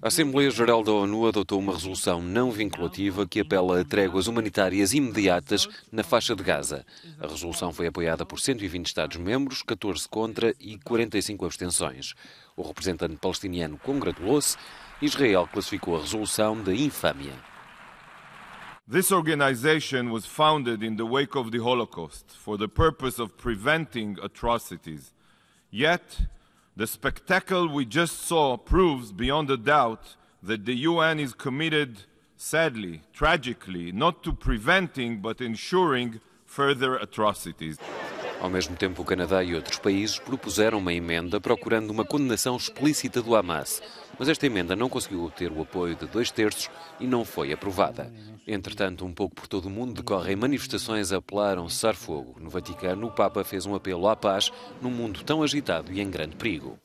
A Assembleia Geral da ONU adotou uma resolução não vinculativa que apela a tréguas humanitárias imediatas na faixa de Gaza. A resolução foi apoiada por 120 Estados-membros, 14 contra e 45 abstenções. O representante palestiniano congratulou-se. Israel classificou a resolução de infâmia. This organization was founded in the wake of the Holocaust for the purpose of preventing atrocities. Yet, The spectacle we just saw proves beyond a doubt that the UN is committed, sadly, tragically, not to preventing but ensuring further atrocities. Ao mesmo tempo, o Canadá e outros países propuseram uma emenda procurando uma condenação explícita do Hamas mas esta emenda não conseguiu obter o apoio de dois terços e não foi aprovada. Entretanto, um pouco por todo o mundo decorrem manifestações a apelar a um cessar-fogo. No Vaticano, o Papa fez um apelo à paz num mundo tão agitado e em grande perigo.